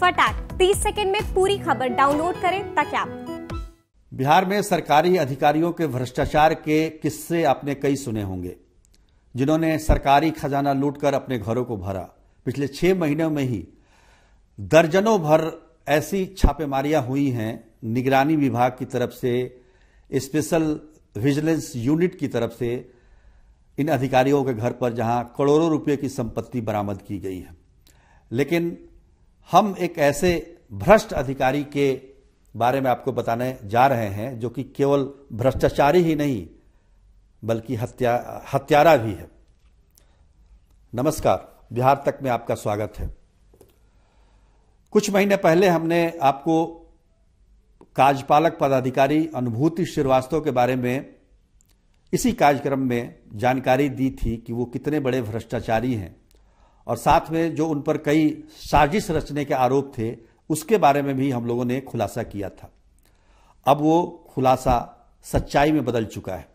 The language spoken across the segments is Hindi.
फटाक 30 सेकंड में पूरी खबर डाउनलोड करें ताकि आप बिहार में सरकारी अधिकारियों के भ्रष्टाचार के किस्से आपने कई सुने होंगे जिन्होंने सरकारी खजाना लूटकर अपने घरों को भरा पिछले छह महीनों में ही दर्जनों भर ऐसी छापेमारियां हुई हैं निगरानी विभाग की तरफ से स्पेशल विजिलेंस यूनिट की तरफ से इन अधिकारियों के घर पर जहां करोड़ों रुपए की संपत्ति बरामद की गई है लेकिन हम एक ऐसे भ्रष्ट अधिकारी के बारे में आपको बताने जा रहे हैं जो कि केवल भ्रष्टाचारी ही नहीं बल्कि हत्या हत्यारा भी है नमस्कार बिहार तक में आपका स्वागत है कुछ महीने पहले हमने आपको कार्यपालक पदाधिकारी अनुभूति श्रीवास्तव के बारे में इसी कार्यक्रम में जानकारी दी थी कि वो कितने बड़े भ्रष्टाचारी हैं और साथ में जो उन पर कई साजिश रचने के आरोप थे उसके बारे में भी हम लोगों ने खुलासा किया था अब वो खुलासा सच्चाई में बदल चुका है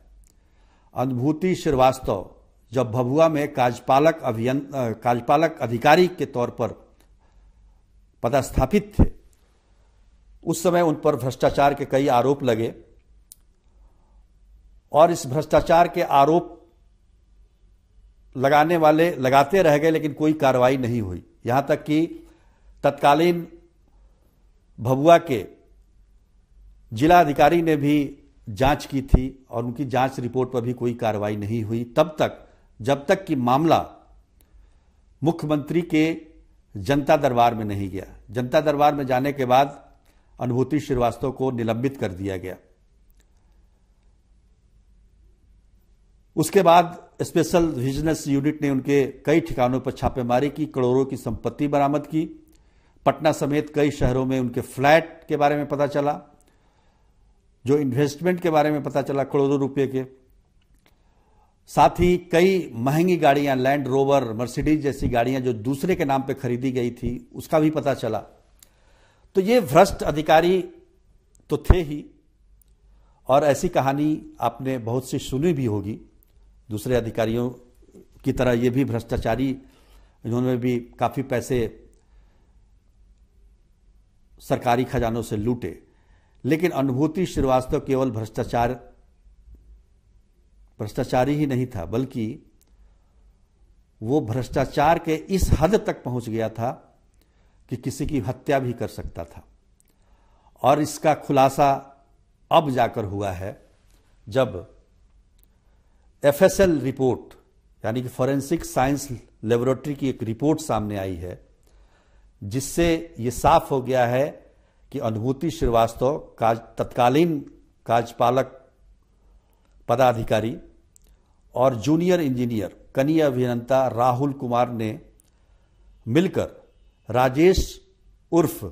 अनुभूति श्रीवास्तव जब भभुआ में काजपालक अभियन काजपालक अधिकारी के तौर पर पदस्थापित थे उस समय उन पर भ्रष्टाचार के कई आरोप लगे और इस भ्रष्टाचार के आरोप लगाने वाले लगाते रह गए लेकिन कोई कार्रवाई नहीं हुई यहाँ तक कि तत्कालीन भभुआ के जिला अधिकारी ने भी जांच की थी और उनकी जांच रिपोर्ट पर भी कोई कार्रवाई नहीं हुई तब तक जब तक कि मामला मुख्यमंत्री के जनता दरबार में नहीं गया जनता दरबार में जाने के बाद अनुभूति श्रीवास्तव को निलंबित कर दिया गया उसके बाद स्पेशल विजिलेंस यूनिट ने उनके कई ठिकानों पर छापेमारी की करोड़ों की संपत्ति बरामद की पटना समेत कई शहरों में उनके फ्लैट के बारे में पता चला जो इन्वेस्टमेंट के बारे में पता चला करोड़ों रुपए के साथ ही कई महंगी गाड़ियां लैंड रोवर मर्सिडीज जैसी गाड़ियां जो दूसरे के नाम पर खरीदी गई थी उसका भी पता चला तो ये भ्रष्ट अधिकारी तो थे ही और ऐसी कहानी आपने बहुत सी सुनी भी होगी दूसरे अधिकारियों की तरह ये भी भ्रष्टाचारी इन्होंने भी काफ़ी पैसे सरकारी खजानों से लूटे लेकिन अनुभूति श्रीवास्तव केवल भ्रष्टाचार भ्रष्टाचारी ही नहीं था बल्कि वो भ्रष्टाचार के इस हद तक पहुंच गया था कि किसी की हत्या भी कर सकता था और इसका खुलासा अब जाकर हुआ है जब एफएसएल रिपोर्ट यानी कि फॉरेंसिक साइंस लेबोरेटरी की एक रिपोर्ट सामने आई है जिससे ये साफ हो गया है कि अनुभूति श्रीवास्तव काज तत्कालीन कार्यपालक पदाधिकारी और जूनियर इंजीनियर कनीय अभियंता राहुल कुमार ने मिलकर राजेश उर्फ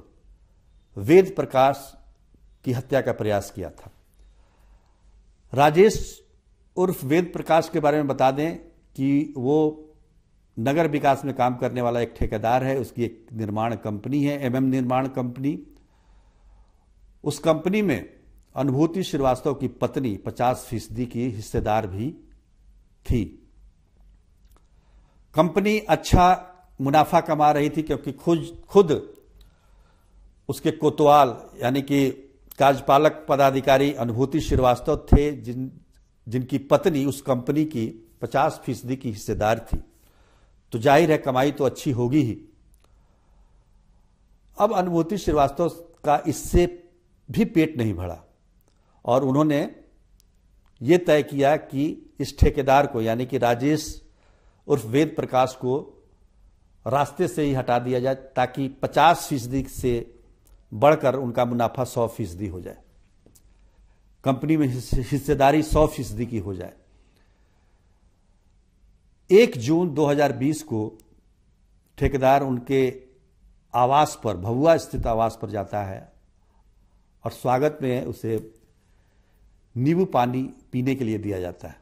वेद प्रकाश की हत्या का प्रयास किया था राजेश उर्फ वेद प्रकाश के बारे में बता दें कि वो नगर विकास में काम करने वाला एक ठेकेदार है उसकी एक निर्माण कंपनी है एमएम निर्माण कंपनी उस कंपनी में अनुभूति श्रीवास्तव की पत्नी 50 फीसदी की हिस्सेदार भी थी कंपनी अच्छा मुनाफा कमा रही थी क्योंकि खुद खुद उसके कोतवाल यानी कि कार्यपालक पदाधिकारी अनुभूति श्रीवास्तव थे जिन जिनकी पत्नी उस कंपनी की पचास फीसदी की हिस्सेदार थी तो जाहिर है कमाई तो अच्छी होगी ही अब अनुभूति श्रीवास्तव का इससे भी पेट नहीं भरा और उन्होंने यह तय किया कि इस ठेकेदार को यानी कि राजेश उर्फ वेद प्रकाश को रास्ते से ही हटा दिया जाए ताकि 50 फीसदी से बढ़कर उनका मुनाफा 100 फीसदी हो जाए कंपनी में हिस्सेदारी सौ फीसदी की हो जाए एक जून 2020 को ठेकेदार उनके आवास पर भभुआ स्थित आवास पर जाता है और स्वागत में उसे नींबू पानी पीने के लिए दिया जाता है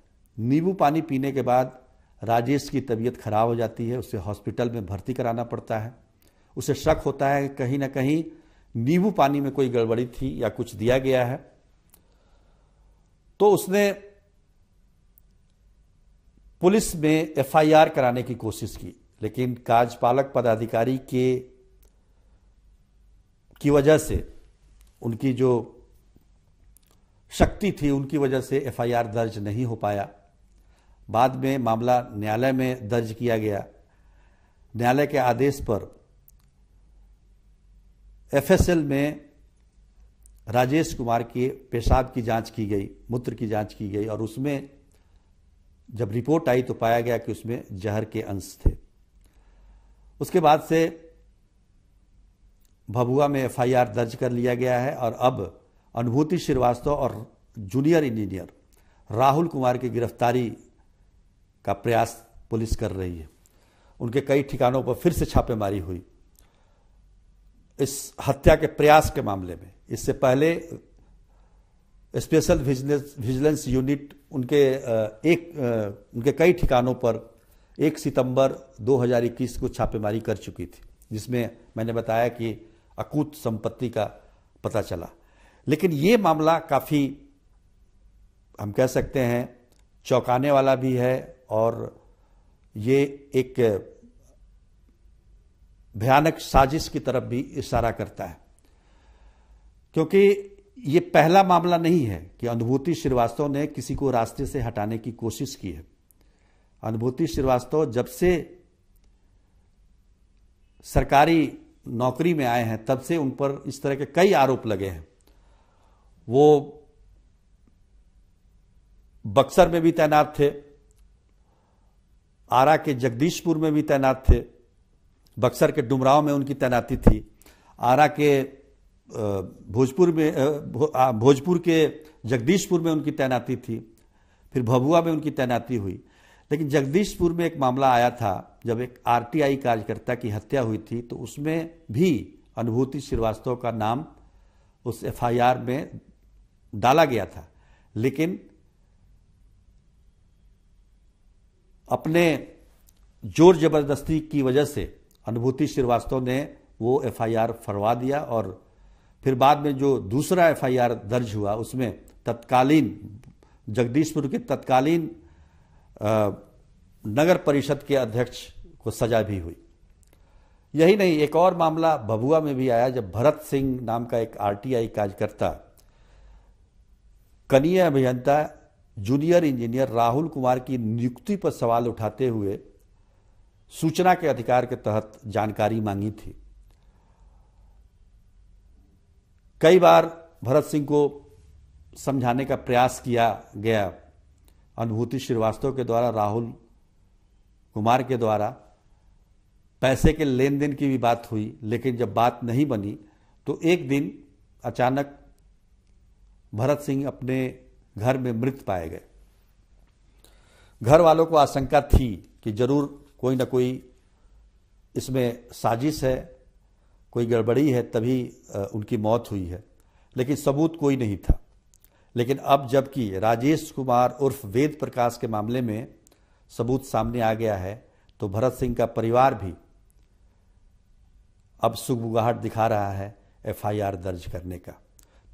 नींबू पानी पीने के बाद राजेश की तबीयत खराब हो जाती है उसे हॉस्पिटल में भर्ती कराना पड़ता है उसे शक होता है कहीं ना कहीं नींबू पानी में कोई गड़बड़ी थी या कुछ दिया गया है तो उसने पुलिस में एफआईआर कराने की कोशिश की लेकिन कार्यपालक पदाधिकारी के की वजह से उनकी जो शक्ति थी उनकी वजह से एफआईआर दर्ज नहीं हो पाया बाद में मामला न्यायालय में दर्ज किया गया न्यायालय के आदेश पर एफएसएल में राजेश कुमार के पेशाब की जांच की गई मूत्र की जांच की गई और उसमें जब रिपोर्ट आई तो पाया गया कि उसमें जहर के अंश थे उसके बाद से भभुआ में एफआईआर दर्ज कर लिया गया है और अब अनुभूति श्रीवास्तव और जूनियर इंजीनियर राहुल कुमार की गिरफ्तारी का प्रयास पुलिस कर रही है उनके कई ठिकानों पर फिर से छापेमारी हुई इस हत्या के प्रयास के मामले में इससे पहले स्पेशल विजिलेंस यूनिट उनके एक उनके कई ठिकानों पर 1 सितंबर 2021 को छापेमारी कर चुकी थी जिसमें मैंने बताया कि अकूत संपत्ति का पता चला लेकिन ये मामला काफ़ी हम कह सकते हैं चौंकाने वाला भी है और ये एक भयानक साजिश की तरफ भी इशारा करता है क्योंकि ये पहला मामला नहीं है कि अनुभूति श्रीवास्तव ने किसी को रास्ते से हटाने की कोशिश की है अनुभूति श्रीवास्तव जब से सरकारी नौकरी में आए हैं तब से उन पर इस तरह के कई आरोप लगे हैं वो बक्सर में भी तैनात थे आरा के जगदीशपुर में भी तैनात थे बक्सर के डुमराव में उनकी तैनाती थी आरा के भोजपुर में भोजपुर के जगदीशपुर में उनकी तैनाती थी फिर भभुआ में उनकी तैनाती हुई लेकिन जगदीशपुर में एक मामला आया था जब एक आरटीआई कार्यकर्ता की हत्या हुई थी तो उसमें भी अनुभूति श्रीवास्तव का नाम उस एफआईआर में डाला गया था लेकिन अपने जोर जबरदस्ती की वजह से अनुभूति श्रीवास्तव ने वो एफआईआर फरवा दिया और फिर बाद में जो दूसरा एफआईआर दर्ज हुआ उसमें तत्कालीन जगदीशपुर के तत्कालीन नगर परिषद के अध्यक्ष को सजा भी हुई यही नहीं एक और मामला भभुआ में भी आया जब भरत सिंह नाम का एक आरटीआई कार्यकर्ता कनीय अभियंता जूनियर इंजीनियर राहुल कुमार की नियुक्ति पर सवाल उठाते हुए सूचना के अधिकार के तहत जानकारी मांगी थी कई बार भरत सिंह को समझाने का प्रयास किया गया अनुभूति श्रीवास्तव के द्वारा राहुल कुमार के द्वारा पैसे के लेन देन की भी बात हुई लेकिन जब बात नहीं बनी तो एक दिन अचानक भरत सिंह अपने घर में मृत पाए गए घर वालों को आशंका थी कि जरूर कोई ना कोई इसमें साजिश है कोई गड़बड़ी है तभी उनकी मौत हुई है लेकिन सबूत कोई नहीं था लेकिन अब जबकि राजेश कुमार उर्फ वेद प्रकाश के मामले में सबूत सामने आ गया है तो भरत सिंह का परिवार भी अब सुगबुगाहट दिखा रहा है एफआईआर दर्ज करने का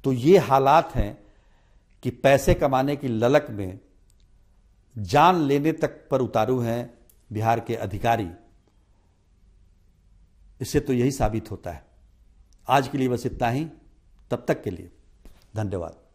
तो ये हालात हैं कि पैसे कमाने की ललक में जान लेने तक पर उतारू हैं बिहार के अधिकारी इससे तो यही साबित होता है आज के लिए बस इतना ही तब तक के लिए धन्यवाद